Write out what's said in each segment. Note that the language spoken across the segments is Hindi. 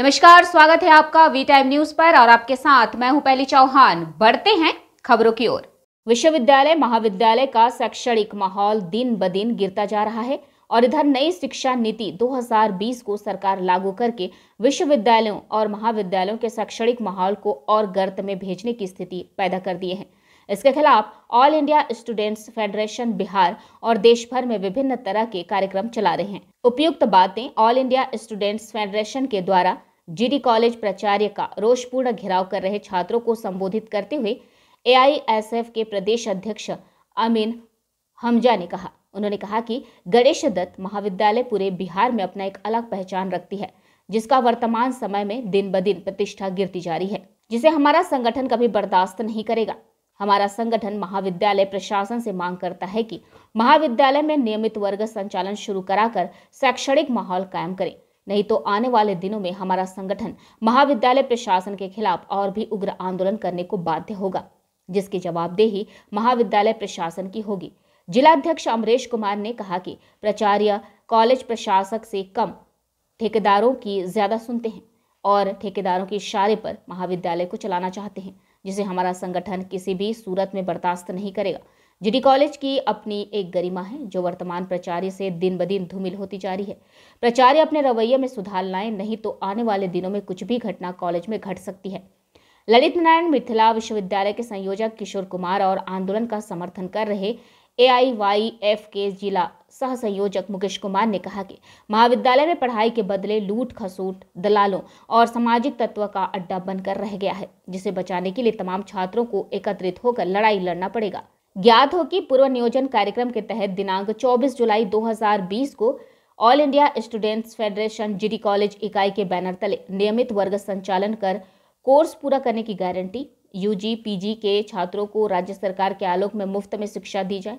नमस्कार स्वागत है आपका वी टाइम न्यूज पर और आपके साथ मैं हूं पहली चौहान बढ़ते हैं खबरों की ओर विश्वविद्यालय महाविद्यालय का शैक्षणिक माहौल दिन ब दिन गिरता जा रहा है और इधर नई शिक्षा नीति 2020 को सरकार लागू करके विश्वविद्यालयों और महाविद्यालयों के शैक्षणिक माहौल को और गर्त में भेजने की स्थिति पैदा कर दी है इसके खिलाफ all India students federation Bihar और देश भर में विभिन्न तरह के कार्यक्रम चला रहे हैं उपयुक्त बातें ऑल इंडिया स्टूडेंट्स फेडरेशन के द्वारा जीडी कॉलेज प्राचार्य का रोषपूर्ण घेराव कर रहे छात्रों को संबोधित करते हुए एआईएसएफ के प्रदेश अध्यक्ष अमीन हमजा ने कहा उन्होंने कहा कि गणेश दत्त महाविद्यालय पूरे बिहार में अपना एक अलग पहचान रखती है जिसका वर्तमान समय में दिन ब दिन प्रतिष्ठा गिरती जा रही है जिसे हमारा संगठन कभी बर्दाश्त नहीं करेगा हमारा संगठन महाविद्यालय प्रशासन से मांग करता है कि महाविद्यालय में नियमित वर्ग संचालन शुरू कराकर शैक्षणिक माहौल कायम करें नहीं तो आने वाले दिनों में हमारा संगठन महाविद्यालय प्रशासन के खिलाफ और भी उग्र आंदोलन करने को बाध्य होगा जिसकी जवाबदेही महाविद्यालय प्रशासन की होगी जिलाध्यक्ष अमरेश कुमार ने कहा कि प्राचार्य कॉलेज प्रशासक से कम ठेकेदारों की ज्यादा सुनते हैं और ठेकेदारों के इशारे पर महाविद्यालय को चलाना चाहते हैं जिसे हमारा संगठन किसी भी सूरत में बर्दाश्त नहीं करेगा जीडी कॉलेज की अपनी एक गरिमा है जो वर्तमान प्राचार्य से दिन ब दिन धूमिल होती जा रही है प्राचार्य अपने रवैये में सुधार लाए नहीं तो आने वाले दिनों में कुछ भी घटना कॉलेज में घट सकती है ललित नारायण मिथिला विश्वविद्यालय के संयोजक किशोर कुमार और आंदोलन का समर्थन कर रहे एआईवाईएफ के जिला सह संयोजक मुकेश कुमार ने कहा कि महाविद्यालय में पढ़ाई के बदले लूट खसूट दलालों और सामाजिक तत्व का अड्डा बनकर रह गया है जिसे बचाने के लिए तमाम छात्रों को एकत्रित होकर लड़ाई लड़ना पड़ेगा ज्ञात हो कि पूर्व नियोजन कार्यक्रम के तहत दिनांक 24 जुलाई 2020 को all India students federation GD college इकाई के बैनर तले नियमित वर्ग संचालन कर कोर्स पूरा करने की गारंटी यूजी पीजी के छात्रों को राज्य सरकार के आलोक में मुफ्त में शिक्षा दी जाए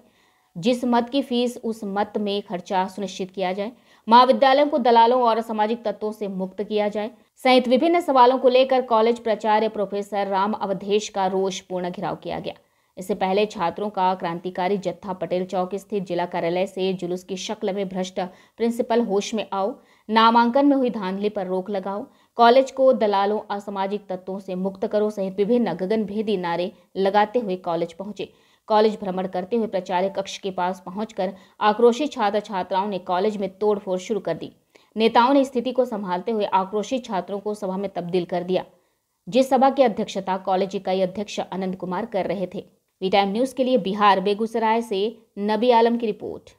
जिस मत की फीस उस मत में खर्चा सुनिश्चित किया जाए महाविद्यालयों को दलालों और सामाजिक तत्वों से मुक्त किया जाए सहित विभिन्न सवालों को लेकर कॉलेज प्राचार्य प्रोफेसर राम अवधेश का रोष पूर्ण घिराव किया गया इससे पहले छात्रों का क्रांतिकारी जत्था पटेल चौक स्थित जिला कार्यालय से जुलूस की शक्ल में भ्रष्ट प्रिंसिपल होश में आओ नामांकन में हुई धांधली पर रोक लगाओ कॉलेज को दलालों असामाजिक तत्वों से मुक्त करो सहित विभिन्न गगनभेदी नारे लगाते हुए कॉलेज पहुंचे कॉलेज भ्रमण करते हुए प्राचार्य कक्ष के पास पहुंचकर आक्रोशित छात्र छात्राओं ने कॉलेज में तोड़फोड़ शुरू कर दी नेताओं ने स्थिति को संभालते हुए आक्रोशित छात्रों को सभा में तब्दील कर दिया जिस सभा की अध्यक्षता कॉलेज इकाई अध्यक्ष आनंद कुमार कर रहे थे वी टाइम न्यूज के लिए बिहार बेगूसराय से नबी आलम की रिपोर्ट